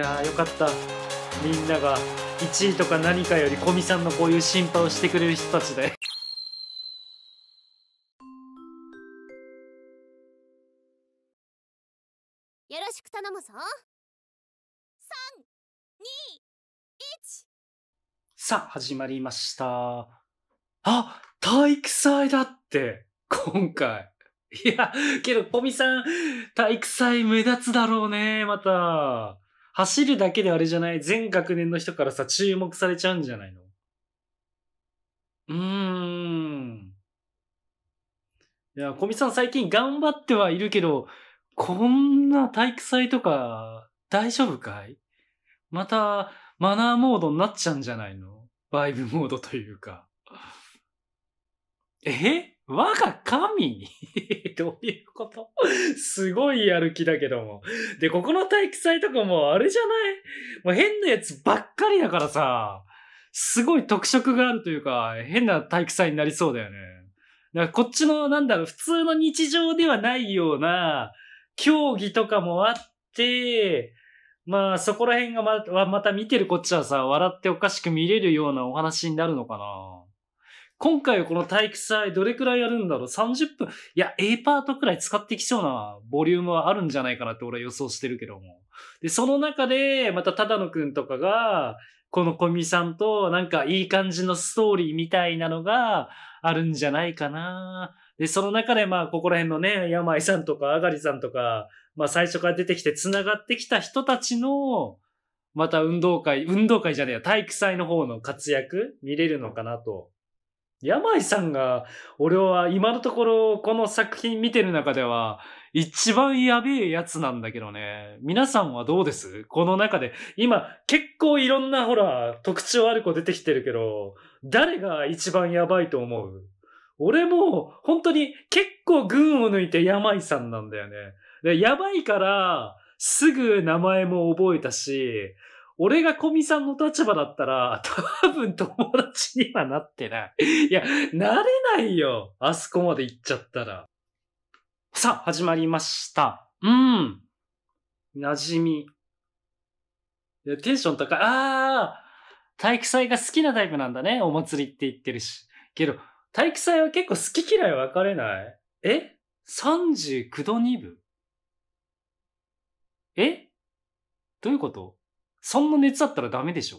いやーよかったみんなが1位とか何かより古見さんのこういう心配をしてくれる人たちでよろしく頼むぞ321さあ始まりましたあ体育祭だって今回いやけど古見さん体育祭目立つだろうねまた走るだけであれじゃない全学年の人からさ、注目されちゃうんじゃないのうーん。いや、小見さん最近頑張ってはいるけど、こんな体育祭とか大丈夫かいまた、マナーモードになっちゃうんじゃないのバイブモードというか。え我が神 どういうことすごいやる気だけども。で、ここの体育祭とかもあれじゃないもう変なやつばっかりだからさ、すごい特色があるというか、変な体育祭になりそうだよね。だからこっちの、なんだろう、普通の日常ではないような、競技とかもあって、まあそこら辺がままた見てるこっちはさ、笑っておかしく見れるようなお話になるのかな。今回はこの体育祭どれくらいやるんだろう ?30 分。いや、A パートくらい使ってきそうなボリュームはあるんじゃないかなって俺は予想してるけども。で、その中で、またただのくんとかが、この小見さんとなんかいい感じのストーリーみたいなのがあるんじゃないかな。で、その中でまあ、ここら辺のね、山井さんとかあがりさんとか、まあ最初から出てきて繋がってきた人たちの、また運動会、運動会じゃねえや、体育祭の方の活躍見れるのかなと。山井さんが、俺は今のところこの作品見てる中では、一番やべえやつなんだけどね。皆さんはどうですこの中で。今、結構いろんなほら、特徴ある子出てきてるけど、誰が一番やばいと思う俺も、本当に結構群を抜いて山井さんなんだよね。で、やばいから、すぐ名前も覚えたし、俺が小見さんの立場だったら、多分友達にはなってない。いや、なれないよ。あそこまで行っちゃったら。さあ、始まりました。うん。馴染み。いやテンション高い。ああ、体育祭が好きなタイプなんだね。お祭りって言ってるし。けど、体育祭は結構好き嫌い分かれないえ ?39 度2分えどういうことそんな熱あったらダメでしょ。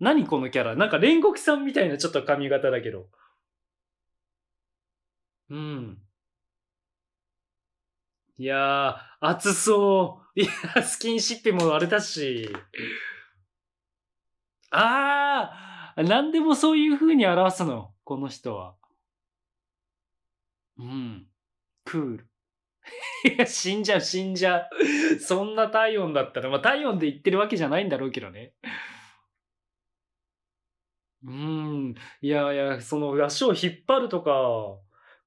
何このキャラなんか煉獄さんみたいなちょっと髪型だけど。うん。いやー、熱そう。いや、スキンシップもあれだし。あー、なんでもそういう風に表すの、この人は。うん。クール。いや、死んじゃう、死んじゃう。そんな体温だったら、まあ体温で言ってるわけじゃないんだろうけどね。うん。いやいや、その足を引っ張るとか、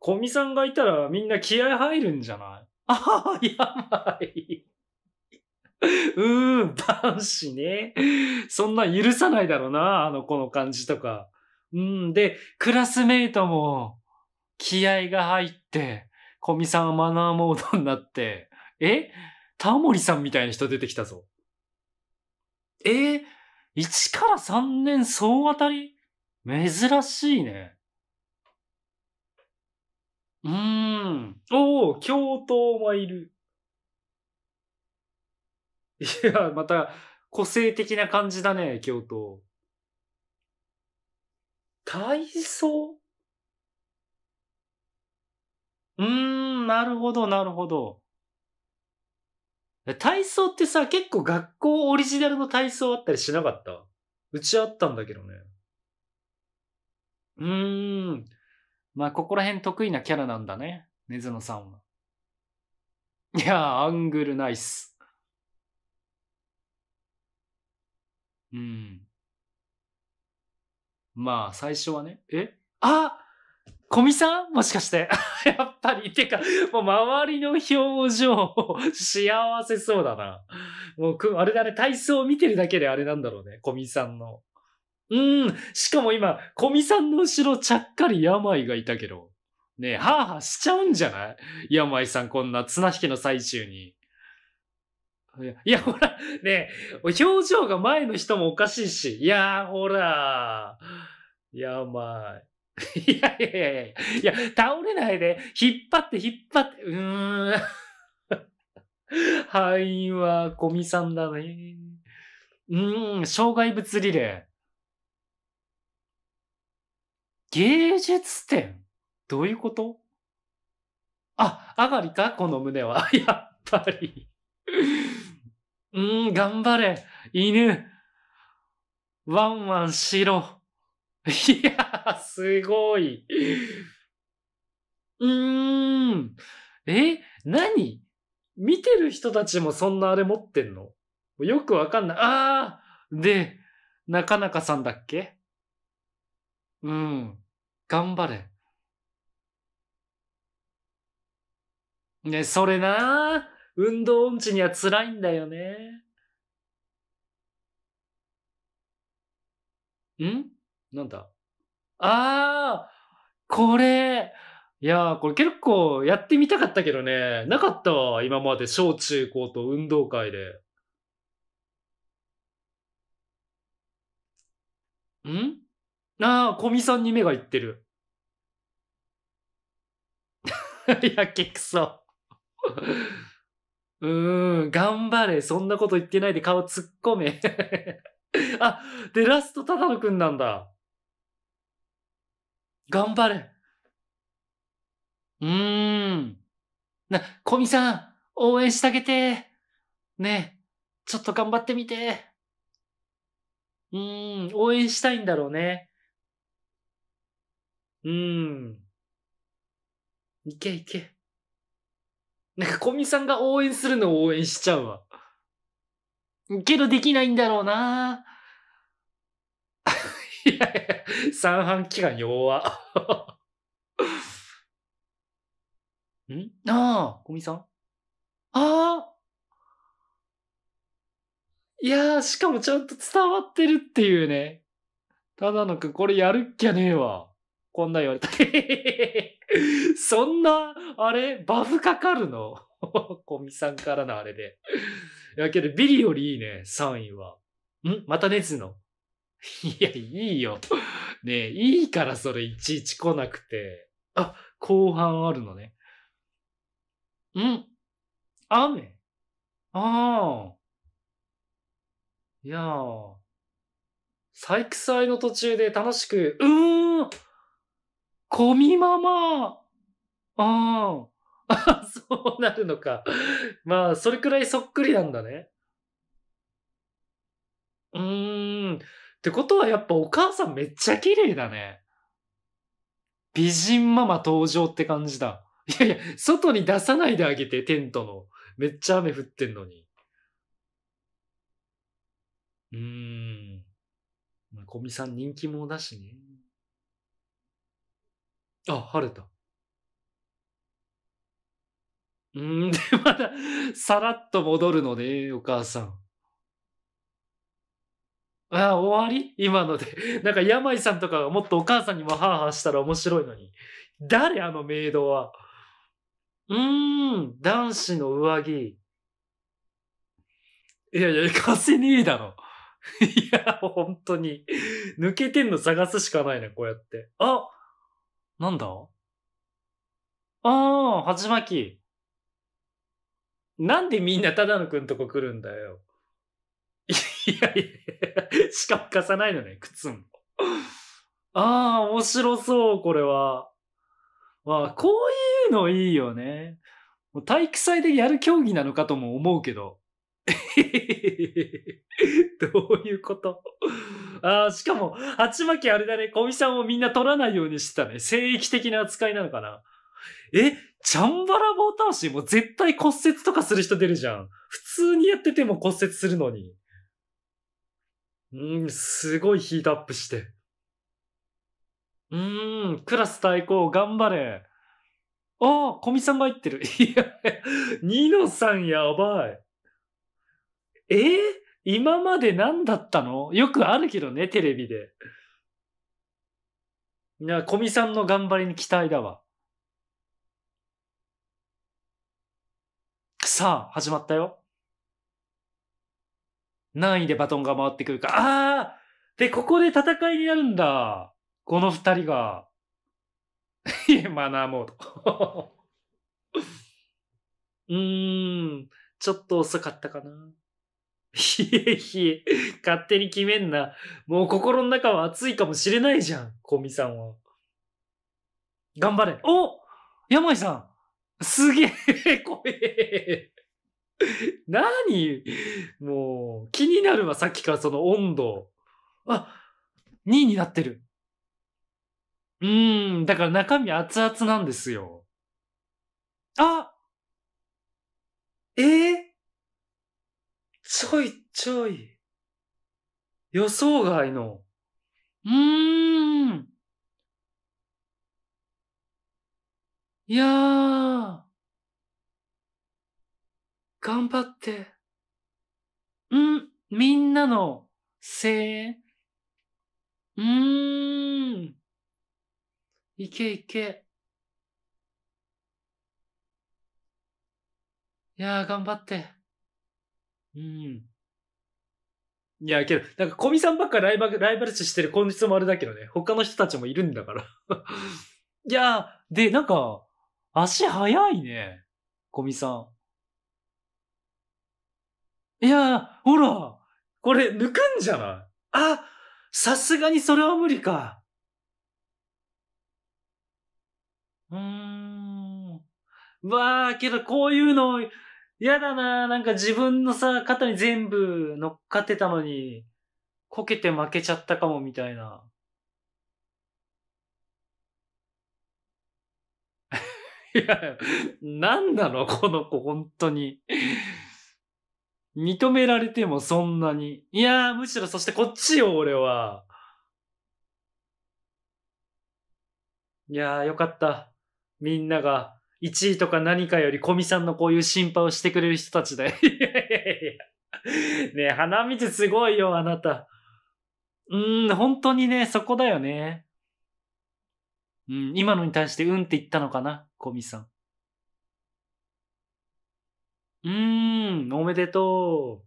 古見さんがいたらみんな気合入るんじゃないああ、やばい。うーん、男子ね。そんな許さないだろうな、あの子の感じとか。うん、で、クラスメイトも気合が入って、古見さんはマナーモードになって、えタモリさんみたいな人出てきたぞ。え1から3年総当たり珍しいね。うーん。おー、教頭はいる。いや、また、個性的な感じだね、教頭。体操うーん、なるほど、なるほど。体操ってさ、結構学校オリジナルの体操あったりしなかったうちあったんだけどね。うーん。まあ、ここら辺得意なキャラなんだね。ねずのさんは。いやー、アングルナイス。うん。まあ、最初はね。えあ古見さんもしかして。やっぱり、てか、もう周りの表情、幸せそうだな。もう、あれだね、体操を見てるだけであれなんだろうね、古見さんの。うーん、しかも今、古見さんの後ろ、ちゃっかり病がいたけど。ねえ、はあはあしちゃうんじゃない病さん、こんな綱引きの最中に。いや、いやほら、ね表情が前の人もおかしいし。いやほら、やばい。いやいやいやいやいや、倒れないで、引っ張って引っ張って、うーん。敗 因はゴミさんだね。うーん、障害物リレー。芸術展どういうことあ、上がりかこの胸は。やっぱりうーん、頑張れ。犬。ワンワンしろ。いや、すごい。うーん。え何見てる人たちもそんなあれ持ってんのよくわかんない。ああで、なかさんだっけうん。頑張れ。ね、それな運動音痴には辛いんだよね。んなんだ。ああこれいやー、これ結構やってみたかったけどね、なかったわ、今まで小中高と運動会で。んああ、小見さんに目がいってる。いや、けくそ。うーん、頑張れ。そんなこと言ってないで顔突っ込め。あ、で、ラスト、ただのくんなんだ。頑張れ。うーん。な、コミさん、応援してあげて。ねちょっと頑張ってみて。うーん、応援したいんだろうね。うーん。いけいけ。なんか、コミさんが応援するのを応援しちゃうわ。けどできないんだろうなぁ。いやいや、三半期間弱。んああ、古見さんああいやー、しかもちゃんと伝わってるっていうね。ただのくん、これやるっきゃねえわ。こんな言われた。そんな、あれバフかかるの古 見さんからのあれで。いやけど、ビリよりいいね、3位は。んまた熱の。いや、いいよ。ねえ、いいからそれいちいち来なくて。あ、後半あるのね。ん雨ああ。いやあ。採掘祭の途中で楽しく、うーんこみままあ あ。そうなるのか。まあ、それくらいそっくりなんだね。うーん。ってことはやっぱお母さんめっちゃ綺麗だね。美人ママ登場って感じだ。いやいや、外に出さないであげて、テントの。めっちゃ雨降ってんのに。うーん。まあ、小見さん人気者だしね。あ、晴れた。うん、で、まだ、さらっと戻るのね、お母さん。ああ、終わり今ので。なんか、山井さんとかがもっとお母さんにもハーハーしたら面白いのに。誰あのメイドは。うーん、男子の上着。いやいや、稼ねえだろ。いや、本当に。抜けてんの探すしかないね、こうやって。あなんだああ、じまき。なんでみんなただのくんとこ来るんだよ。いやいや、しか貸さないのね、靴も。ああ、面白そう、これは。わあ、こういうのいいよね。もう体育祭でやる競技なのかとも思うけど。どういうことああ、しかも、鉢巻きあれだね、小見さんをみんな取らないようにしてたね。聖域的な扱いなのかな。え、チャンバラボタ倒しもう絶対骨折とかする人出るじゃん。普通にやってても骨折するのに。うん、すごいヒートアップして。うーん、クラス対抗頑張れ。ああ、小見さんが入ってる。いや、ニノさんやばい。えー、今まで何だったのよくあるけどね、テレビで。な、小見さんの頑張りに期待だわ。さあ、始まったよ。何位でバトンが回ってくるか。ああで、ここで戦いになるんだ。この二人が。いえ、マナーモード。うーん、ちょっと遅かったかな。ひえひえ、勝手に決めんな。もう心の中は熱いかもしれないじゃん、コミさんは。頑張れ。お山井さんすげえ怖え 何もう、気になるわ、さっきからその温度。あ、2になってる。うーん、だから中身熱々なんですよ。あえー、ちょいちょい。予想外の。うーん。いやー。頑張って。ん、みんなの声援。うーん。いけいけ。いやー、頑張って。うん。いや、けど、なんか、小見さんばっかライバル、ライバル視してる今日もあれだけどね、他の人たちもいるんだから。いやー、で、なんか、足早いね、小見さん。いやー、ほら、これ抜くんじゃないあ、さすがにそれは無理か。うーん。わー、けどこういうの、嫌だななんか自分のさ、肩に全部乗っかってたのに、こけて負けちゃったかも、みたいな。いや、なんなのこの子、本当に。認められてもそんなに。いやー、むしろそしてこっちよ、俺は。いやー、よかった。みんなが、1位とか何かより小見さんのこういう心配をしてくれる人たちだよ。いやいやいや。ねえ、花道すごいよ、あなた。うーん、本当にね、そこだよね。うん、今のに対してうんって言ったのかな、小見さん。うーん、おめでと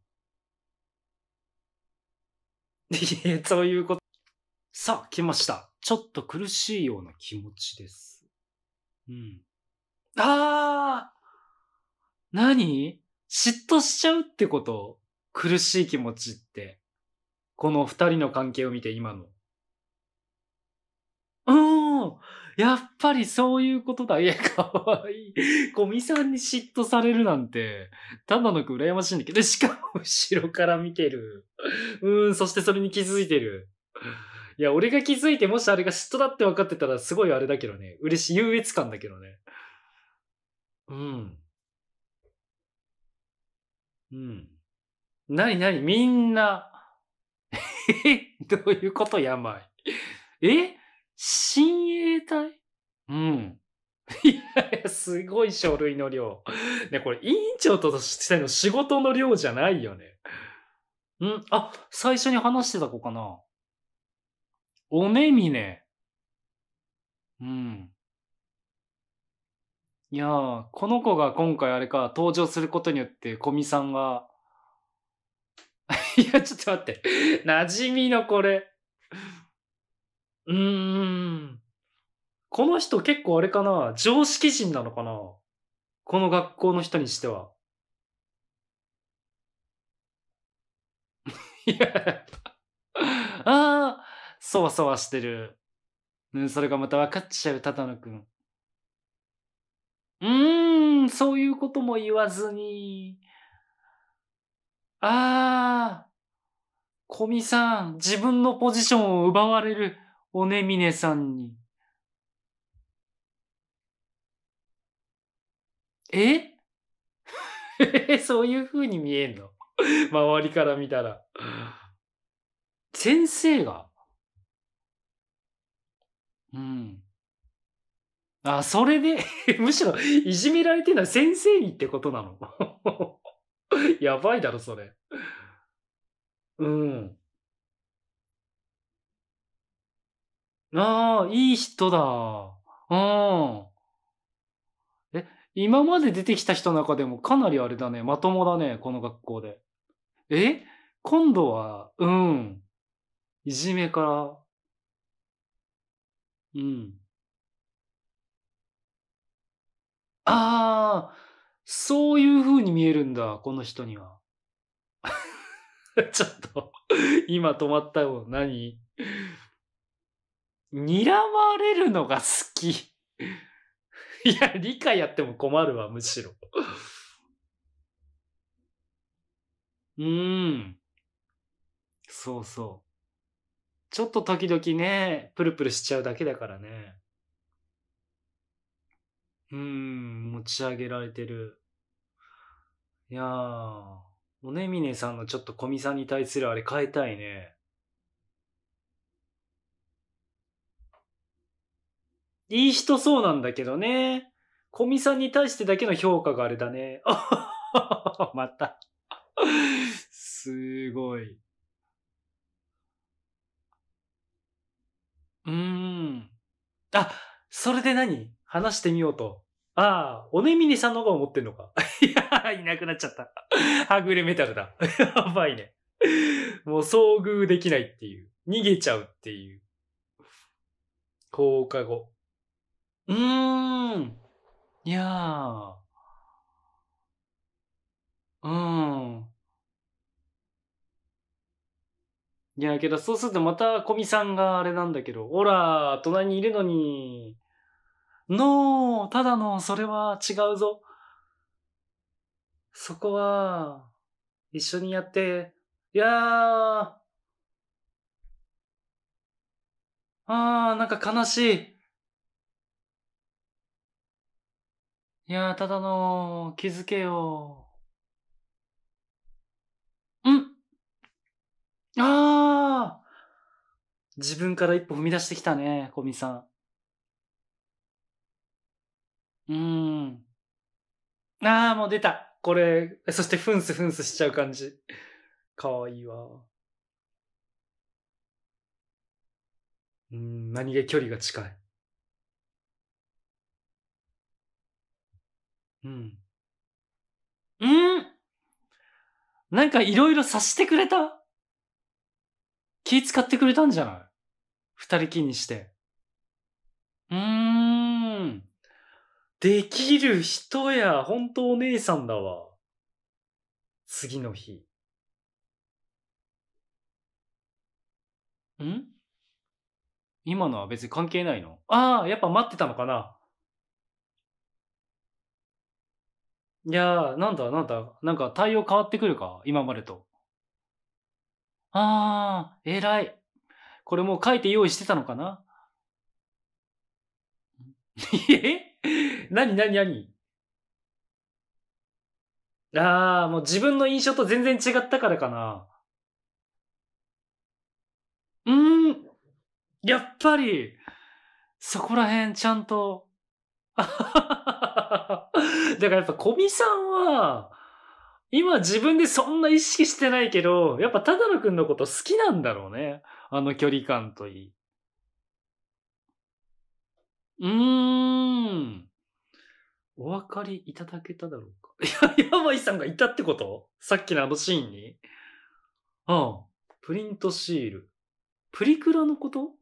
う。いえ、そういうこと。さあ、来ました。ちょっと苦しいような気持ちです。うん。ああ何嫉妬しちゃうってこと苦しい気持ちって。この二人の関係を見て今の。うん。やっぱりそういうことだ。いや、かわいい。古見さんに嫉妬されるなんて、ただのく羨ましいんだけど、しかも後ろから見てる。うん、そしてそれに気づいてる。いや、俺が気づいて、もしあれが嫉妬だって分かってたら、すごいあれだけどね。嬉しい、優越感だけどね。うん。うん。なになにみんな。え どういうこと病。え親衛隊うん。いやいや、すごい書類の量。ね、これ、委員長としての仕事の量じゃないよね。んあ、最初に話してた子かな。おねみね。うん。いやー、この子が今回あれか、登場することによって、古見さんが、いや、ちょっと待って。馴染みのこれ。うーん。この人結構あれかな常識人なのかなこの学校の人にしては。いや、ああ、そわそわしてる。ね、それがまた分かっちゃう、たたのくん。うーん、そういうことも言わずに。ああ、コミさん、自分のポジションを奪われる。おねみねさんに。え そういう風に見えんの周りから見たら。先生が。うん。あ、それで むしろ、いじめられてるのは先生にってことなの。やばいだろ、それ。うん。ああ、いい人だ。うん。え、今まで出てきた人の中でもかなりあれだね。まともだね、この学校で。え今度は、うん。いじめから。うん。ああ、そういう風に見えるんだ、この人には。ちょっと、今止まったよ。何睨まれるのが好き。いや、理解やっても困るわ、むしろ。うーん。そうそう。ちょっと時々ね、プルプルしちゃうだけだからね。うーん、持ち上げられてる。いやー、おねみねさんのちょっと小見さんに対するあれ変えたいね。いい人そうなんだけどね。古見さんに対してだけの評価があれだね。また。すごい。うん。あ、それで何話してみようと。ああ、おねみねさんの方が思ってんのか。いや、いなくなっちゃった。はぐれメタルだ。やばいね。もう遭遇できないっていう。逃げちゃうっていう。放課後。うーん。いや、けど、そうするとまた、コミさんがあれなんだけど、おら、隣にいるのに、のー、ただの、それは違うぞ。そこは、一緒にやって、いやー、あー、なんか悲しい。いやー、ただの、気づけよ。んああ自分から一歩踏み出してきたね、小見さん。うーん。ああ、もう出た。これ、そしてフンスフンスしちゃう感じ。かわいいわ。うん、何気距離が近い。うん。うんなんかいろいろ察してくれた気使ってくれたんじゃない二人きりにして。うーん。できる人や、ほんとお姉さんだわ。次の日。ん今のは別に関係ないのああ、やっぱ待ってたのかないやー、なんだ、なんだ、なんか対応変わってくるか今までと。あー、偉い。これもう書いて用意してたのかな えなになになにあー、もう自分の印象と全然違ったからかな。うーん、やっぱり、そこら辺ちゃんと、あははは。だからやっぱ古見さんは、今自分でそんな意識してないけど、やっぱ只野くんのこと好きなんだろうね。あの距離感といい。うーん。お分かりいただけただろうか。いや、ヤバイさんがいたってことさっきのあのシーンに。うん。プリントシール。プリクラのこと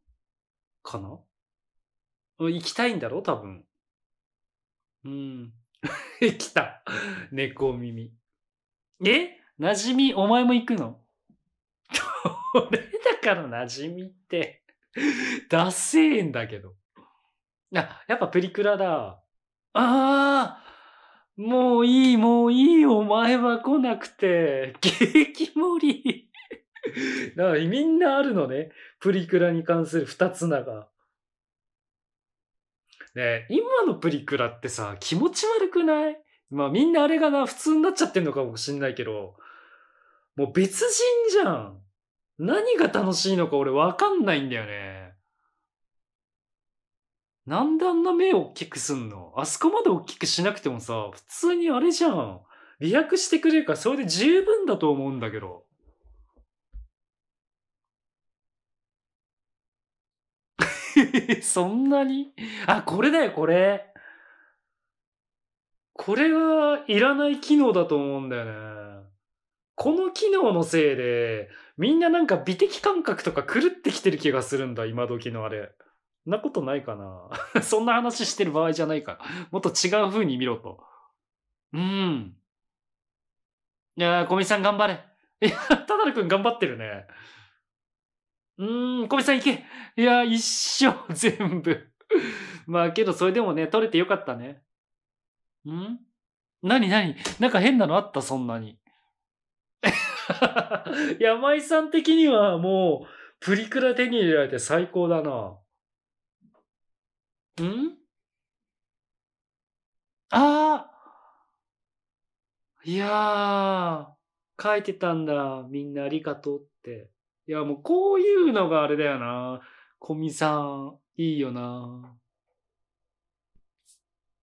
かな行きたいんだろう多分。うん。来た。猫耳。え馴染み、お前も行くのこれだから馴染みって、ダセえんだけど。あ、やっぱプリクラだ。ああもういい、もういい、お前は来なくて。激盛り。だからみんなあるのね。プリクラに関する二つ名が。ね今のプリクラってさ、気持ち悪くないまあみんなあれがな、普通になっちゃってんのかもしんないけど、もう別人じゃん。何が楽しいのか俺わかんないんだよね。なんであんな目を大きくすんのあそこまで大きくしなくてもさ、普通にあれじゃん。美白してくれるからそれで十分だと思うんだけど。そんなにあ、これだよ、これ。これがいらない機能だと思うんだよね。この機能のせいで、みんななんか美的感覚とか狂ってきてる気がするんだ、今時のあれ。なことないかな そんな話してる場合じゃないから。もっと違う風に見ろと。うん。いやー、小見さん頑張れ。いや、ただるくん頑張ってるね。うーん、小道さんいけいや、一生全部 まあけどそれでもね、取れてよかったね。ん何何なんか変なのあったそんなに。山井さん的にはもう、プリクラ手に入れられて最高だな。んああいやー、書いてたんだ。みんなありがとうって。いや、もうこういうのがあれだよな。古見さん、いいよな。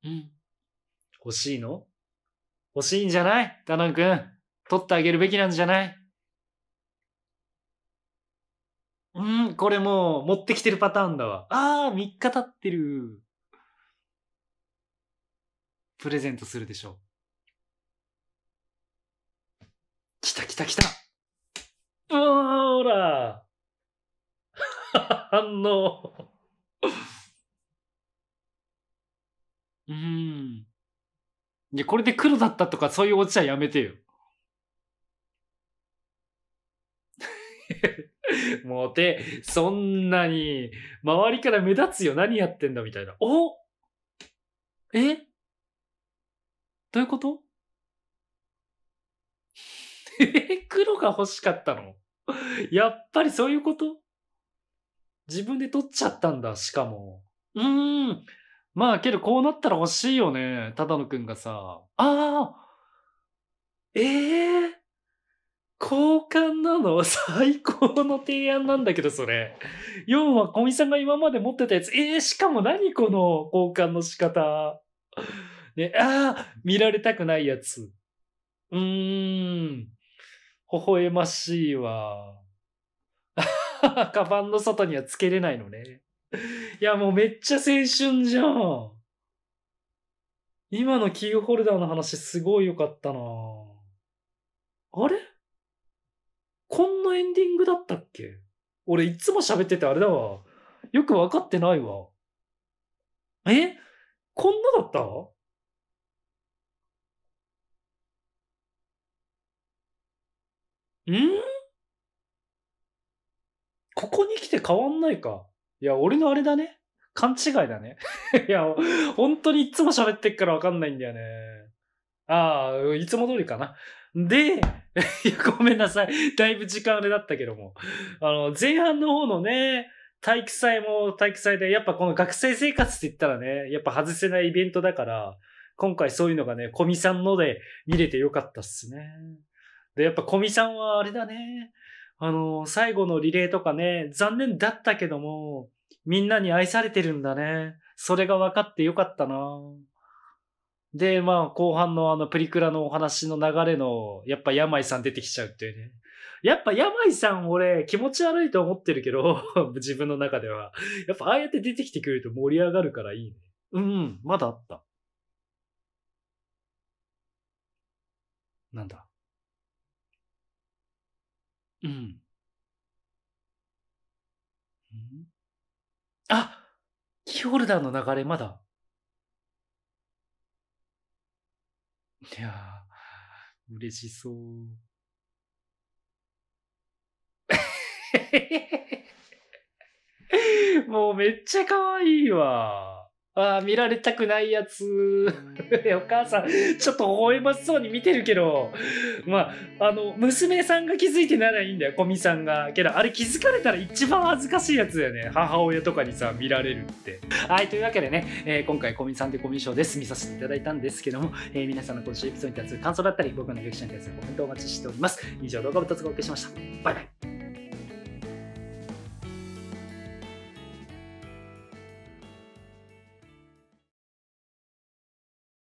うん。欲しいの欲しいんじゃないダナン君。取ってあげるべきなんじゃないうん、これもう持ってきてるパターンだわ。あー、3日経ってる。プレゼントするでしょう。来た来た来たうわほら 反応うん。いや、これで黒だったとかそういうオチはやめてよ。もうて、そんなに、周りから目立つよ、何やってんだみたいな。おえどういうことえ、黒が欲しかったのやっぱりそういうこと自分で取っちゃったんだ、しかも。うーん。まあ、けどこうなったら欲しいよね、ただのくんがさ。ああええー、交換なの 最高の提案なんだけど、それ。要は、小見さんが今まで持ってたやつ。ええー、しかも何この交換の仕方。ね、ああ見られたくないやつ。うーん。微笑ましいわ。カバンの外にはつけれないのね。いや、もうめっちゃ青春じゃん。今のキーホルダーの話すごい良かったなあれこんなエンディングだったっけ俺いつも喋っててあれだわ。よくわかってないわ。えこんなだったんここに来て変わんないか。いや、俺のあれだね。勘違いだね。いや、本当にいつも喋ってっからわかんないんだよね。ああ、いつも通りかな。で、ごめんなさい。だいぶ時間あれだったけども。あの、前半の方のね、体育祭も体育祭で、やっぱこの学生生活って言ったらね、やっぱ外せないイベントだから、今回そういうのがね、古見さんので見れてよかったっすね。で、やっぱ古見さんはあれだね。あの、最後のリレーとかね、残念だったけども、みんなに愛されてるんだね。それが分かってよかったな。で、まあ、後半のあの、プリクラのお話の流れの、やっぱ病さん出てきちゃうっていうね。やっぱ病さん俺、気持ち悪いと思ってるけど、自分の中では。やっぱああやって出てきてくれると盛り上がるからいいね。うん、まだあった。なんだ。うん。うん。あ、キーホルダーの流れまだ。いやー、嬉しそう。もうめっちゃ可愛いわ。ああ、見られたくないやつ。お母さん、ちょっと微笑ましそうに見てるけど、まあ、あの、娘さんが気づいてならいいんだよ、古見さんが。けど、あれ気づかれたら一番恥ずかしいやつだよね。母親とかにさ、見られるって。はい、というわけでね、えー、今回、古見さんでて古見賞です。見させていただいたんですけども、えー、皆さんの今週エピソードに対する感想だったり、僕の劇者に対するコメントをお待ちしております。以上、動画を2つお送りしました。バイバイ。